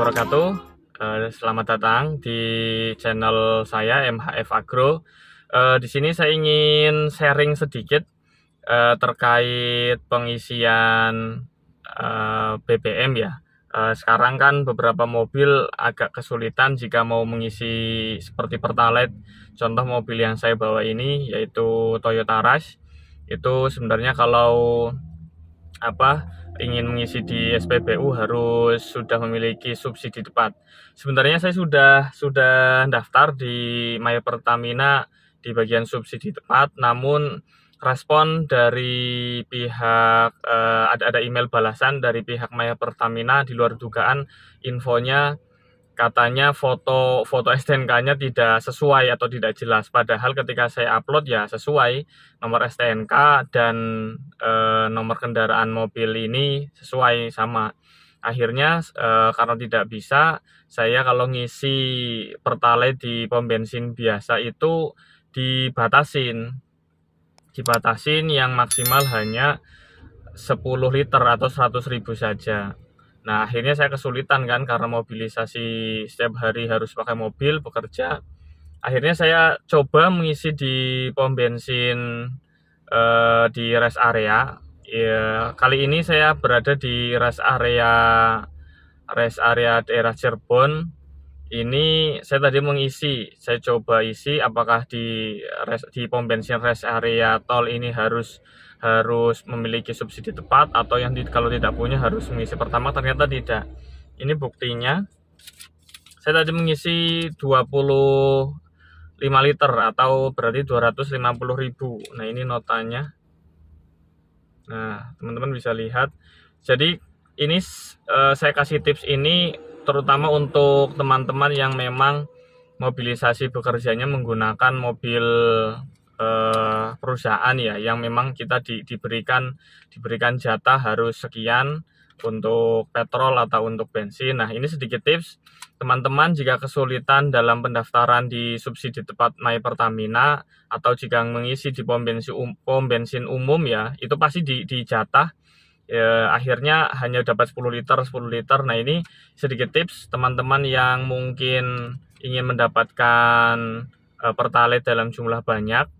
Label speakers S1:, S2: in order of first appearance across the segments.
S1: wabarakatuh. Eh, selamat datang di channel saya MHF Agro. Eh, di sini saya ingin sharing sedikit eh, terkait pengisian BBM ya. Sekarang kan beberapa mobil agak kesulitan jika mau mengisi seperti Pertalite. Contoh mobil yang saya bawa ini yaitu Toyota Rush. Itu sebenarnya kalau apa ingin mengisi di SPBU harus sudah memiliki subsidi tepat. Sebenarnya saya sudah sudah daftar di My Pertamina di bagian subsidi tepat, namun respon dari pihak ada eh, ada ada email balasan dari pihak Maya Pertamina di luar dugaan infonya katanya foto foto STNK-nya tidak sesuai atau tidak jelas. Padahal ketika saya upload ya sesuai nomor STNK dan e, nomor kendaraan mobil ini sesuai sama. Akhirnya e, karena tidak bisa, saya kalau ngisi pertalite di pom bensin biasa itu dibatasin. Dibatasin yang maksimal hanya 10 liter atau 100 ribu saja. Nah, akhirnya saya kesulitan kan karena mobilisasi setiap hari harus pakai mobil bekerja. Akhirnya saya coba mengisi di pom bensin eh, di rest area. Ya, kali ini saya berada di rest area rest area daerah Cirebon ini saya tadi mengisi, saya coba isi apakah di res, di pom bensin rest area tol ini harus harus memiliki subsidi tepat atau yang di, kalau tidak punya harus mengisi pertama ternyata tidak. Ini buktinya. Saya tadi mengisi 25 liter atau berarti 250.000. Nah, ini notanya. Nah, teman-teman bisa lihat. Jadi ini uh, saya kasih tips ini terutama untuk teman-teman yang memang mobilisasi bekerjanya menggunakan mobil eh, perusahaan ya yang memang kita di, diberikan diberikan jatah harus sekian untuk petrol atau untuk bensin. Nah, ini sedikit tips teman-teman jika kesulitan dalam pendaftaran di subsidi tepat My Pertamina atau jika mengisi di um, pom bensin, umum ya, itu pasti di, di jatah ya, akhirnya hanya dapat 10 liter 10 liter nah ini sedikit tips teman-teman yang mungkin ingin mendapatkan uh, pertalite dalam jumlah banyak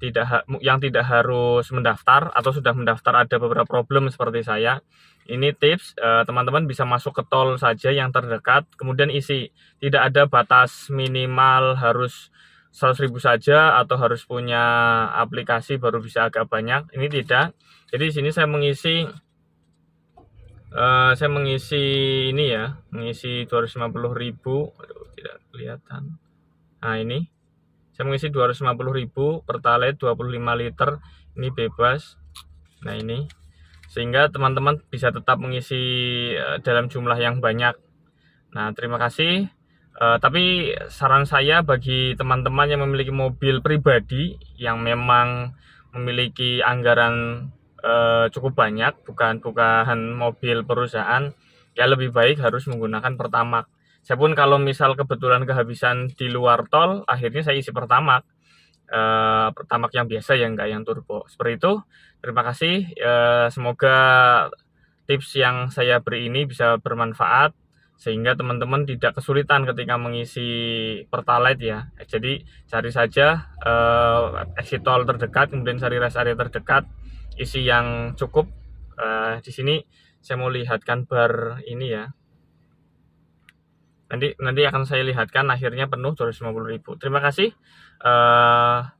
S1: tidak yang tidak harus mendaftar atau sudah mendaftar ada beberapa problem seperti saya. Ini tips e, teman-teman bisa masuk ke tol saja yang terdekat, kemudian isi. Tidak ada batas minimal harus 100 ribu saja atau harus punya aplikasi baru bisa agak banyak. Ini tidak. Jadi di sini saya mengisi uh, saya mengisi ini ya, mengisi 250 ribu. Aduh, tidak kelihatan. Nah, ini saya mengisi 250 ribu pertalite 25 liter. Ini bebas. Nah, ini sehingga teman-teman bisa tetap mengisi eh, dalam jumlah yang banyak. Nah, terima kasih. Uh, tapi saran saya bagi teman-teman yang memiliki mobil pribadi yang memang memiliki anggaran uh, cukup banyak, bukan bukan mobil perusahaan, ya lebih baik harus menggunakan pertamak. Saya pun kalau misal kebetulan kehabisan di luar tol, akhirnya saya isi pertamak. Uh, eh, pertamak yang biasa ya enggak yang turbo seperti itu terima kasih uh, semoga tips yang saya beri ini bisa bermanfaat sehingga teman-teman tidak kesulitan ketika mengisi pertalite ya jadi cari saja uh, exit tol terdekat kemudian cari rest area terdekat isi yang cukup uh, di sini saya mau lihatkan bar ini ya nanti nanti akan saya lihatkan akhirnya penuh 250.000 terima kasih uh,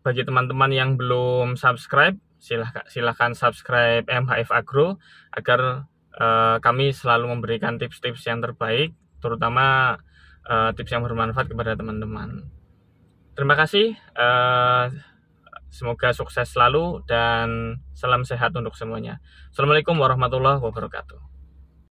S1: bagi teman-teman yang belum subscribe silahkan silahkan subscribe MHF Agro agar Eh, kami selalu memberikan tips-tips yang terbaik, terutama uh, tips yang bermanfaat kepada teman-teman. Terima kasih, uh, semoga sukses selalu dan salam sehat untuk semuanya. Assalamualaikum warahmatullahi wabarakatuh.